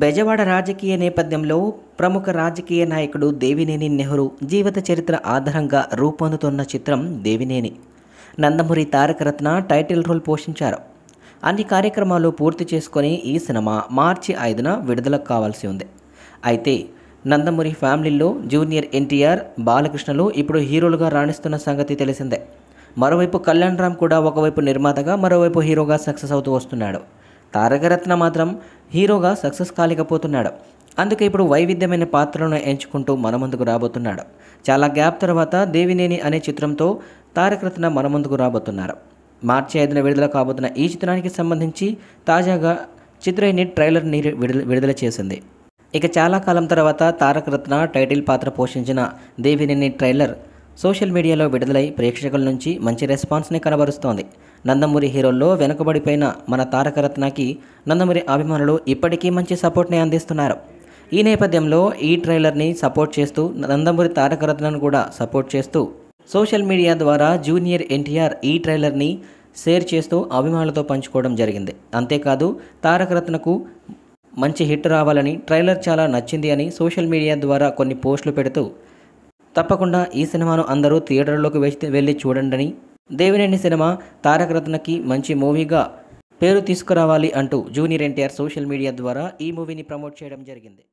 బెజవాడ రాజకీయ నేపథ్యంలో ప్రముఖ రాజకీయ నాయకుడు దేవినేని నెహ్రూ జీవిత చరిత్ర ఆధారంగా రూపొందుతున్న చిత్రం దేవినేని నందమూరి తారకరత్న టైటిల్ రోల్ పోషించారు అన్ని కార్యక్రమాలు పూర్తి చేసుకొని ఈ సినిమా మార్చి ఐదున విడుదల కావాల్సి ఉంది అయితే నందమూరి ఫ్యామిలీలో జూనియర్ ఎన్టీఆర్ బాలకృష్ణలు ఇప్పుడు హీరోలుగా రాణిస్తున్న సంగతి తెలిసిందే మరోవైపు కళ్యాణ్ రామ్ కూడా ఒకవైపు నిర్మాతగా మరోవైపు హీరోగా సక్సెస్ అవుతూ వస్తున్నాడు తారకరత్న మాత్రం హీరోగా సక్సెస్ కాలేకపోతున్నాడు అందుకే ఇప్పుడు వైవిధ్యమైన పాత్రలను ఎంచుకుంటూ మన ముందుకు రాబోతున్నాడు చాలా గ్యాప్ తర్వాత దేవినేని అనే చిత్రంతో తారకరత్న మన ముందుకు రాబోతున్నారు మార్చి ఐదున విడుదల కాబోతున్న ఈ చిత్రానికి సంబంధించి తాజాగా చిత్ర యూనిట్ నీరు విడుదల విడుదల చేసింది ఇక చాలా కాలం తర్వాత తారకరత్న టైటిల్ పాత్ర పోషించిన దేవినేని ట్రైలర్ సోషల్ మీడియాలో విడుదలై ప్రేక్షకుల నుంచి మంచి రెస్పాన్స్ని కనబరుస్తోంది నందమూరి హీరోల్లో వెనుకబడిపోయిన మన తారకరత్నకి నందమూరి అభిమానులు ఇప్పటికీ మంచి సపోర్ట్ని అందిస్తున్నారు ఈ నేపథ్యంలో ఈ ట్రైలర్ని సపోర్ట్ చేస్తూ నందమూరి తారకరత్నను కూడా సపోర్ట్ చేస్తూ సోషల్ మీడియా ద్వారా జూనియర్ ఎన్టీఆర్ ఈ ట్రైలర్ని షేర్ చేస్తూ అభిమానులతో పంచుకోవడం జరిగింది అంతేకాదు తారకరత్నకు మంచి హిట్ రావాలని ట్రైలర్ చాలా నచ్చింది అని సోషల్ మీడియా ద్వారా కొన్ని పోస్టులు పెడుతూ తప్పకుండా ఈ సినిమాను అందరూ థియేటర్లోకి వేస్తే వెళ్ళి చూడండి దేవినేని సినిమా తారక రత్నకి మంచి మూవీగా పేరు తీసుకురావాలి అంటూ జూనియర్ ఎన్టీఆర్ సోషల్ మీడియా ద్వారా ఈ మూవీని ప్రమోట్ చేయడం జరిగింది